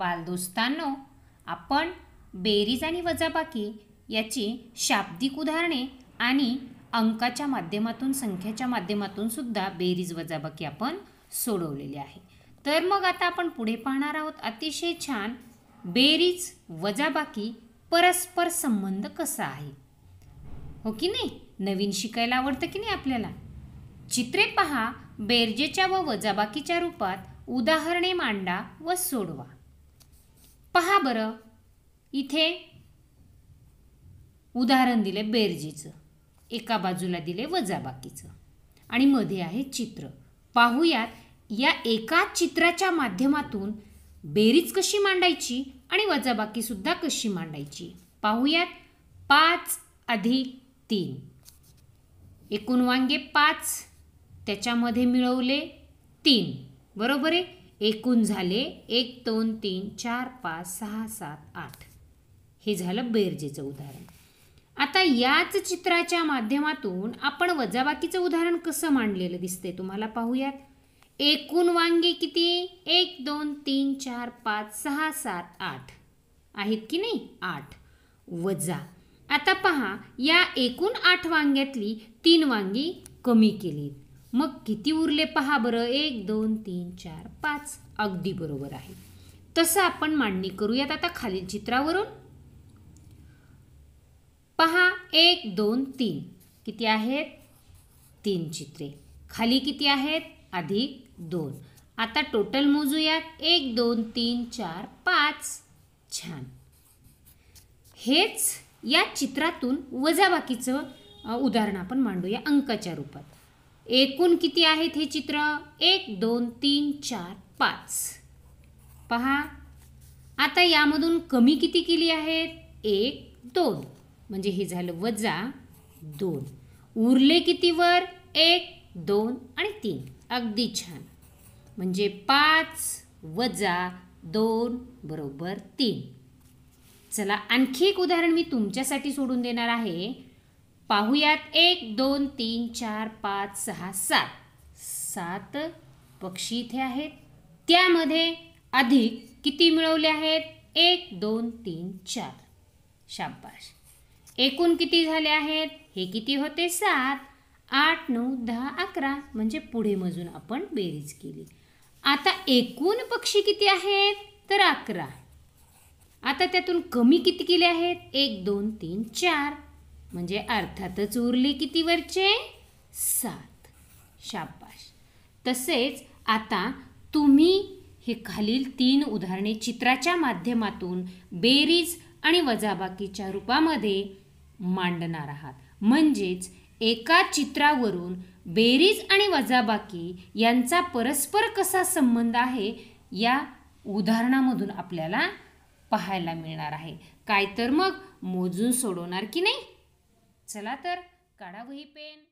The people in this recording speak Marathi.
बालदोस्तांनो आपण बेरीज आणि वजाबाकी याची शाब्दिक उदाहरणे आणि अंकाच्या माध्यमातून संख्याच्या माध्यमातून सुद्धा बेरीज वजाबाकी आपण सोडवलेली आहे तर मग आता आपण पुढे पाहणार आहोत अतिशय छान बेरीज वजाबाकी परस्पर संबंध कसा आहे हो की नाही नवीन शिकायला आवडतं की नाही आपल्याला चित्रे पहा बेरजेच्या व वजाबाकीच्या रूपात उदाहरणे मांडा व सोडवा पहा बरं इथे उदाहरण दिले बेरजेचं एका बाजूला दिले वजाबाकीचं आणि मध्ये आहे चित्र पाहूयात या एका चित्राच्या माध्यमातून बेरीज कशी मांडायची आणि वजाबाकीसुद्धा कशी मांडायची पाहूयात पाच अधिक तीन एकूण वांगे पाच त्याच्यामध्ये मिळवले तीन बरोबर आहे एकूण झाले एक दोन तीन चार पाच सहा सात आठ हे झालं बेरजेचं उदाहरण आता याच चित्राच्या माध्यमातून आपण वजाबाकीचं उदाहरण कसं मांडलेलं दिसते तुम्हाला पाहूयात एकूण वांगे किती एक दोन तीन चार पाच सहा सात आठ आहेत की नाही आठ वजा आता पहा या एकूण आठ वांग्यातली तीन वांगी कमी केली मग किती उरले पहा बरं एक दोन तीन चार पाच अगदी बरोबर आहे तसं आपण मांडणी करूयात आता खालील चित्रावरून पहा एक दोन तीन किती आहेत तीन चित्रे खाली किती आहेत अधिक दोन आता टोटल मोजूयात एक दोन तीन चार पाच छान हेच या चित्रातून वजाबाकीचं उदाहरण आपण मांडूया अंकाच्या रूपात एकूण किती आहेत हे चित्र एक दोन तीन चार पाच पहा आता यामधून कमी किती केली आहेत एक दोन म्हणजे हे झालं वजा दोन उरले किती वर? एक दोन आणि तीन अगदी छान म्हणजे पाच वजा दोन बरोबर तीन चला आणखी एक उदाहरण मी तुमच्यासाठी सोडून देणार आहे पाहुयात एक दोन तीन चार पाच सहा सात सात पक्षी इथे आहेत त्यामध्ये अधिक किती मिळवले आहेत एक दोन तीन चार शाबाश एकूण किती झाले आहेत हे किती होते सात आठ नऊ दहा अकरा म्हणजे पुढे मजून आपण बेरीज केली आता एकूण पक्षी किती आहेत तर अकरा आता त्यातून कमी किती केले आहेत एक दोन तीन चार म्हणजे अर्थातच उरली किती वरचे सात शाबाश तसेच आता तुम्ही हे खालील तीन उदाहरणे चित्राच्या माध्यमातून बेरीज आणि वजाबाकीच्या रूपामध्ये मांडणार आहात म्हणजेच एका चित्रावरून बेरीज आणि वजाबाकी यांचा परस्पर कसा संबंध आहे या उदाहरणामधून आपल्याला पाहायला मिळणार आहे काय तर मग मोजून सोडवणार की नाही चला तर काढा वही पेन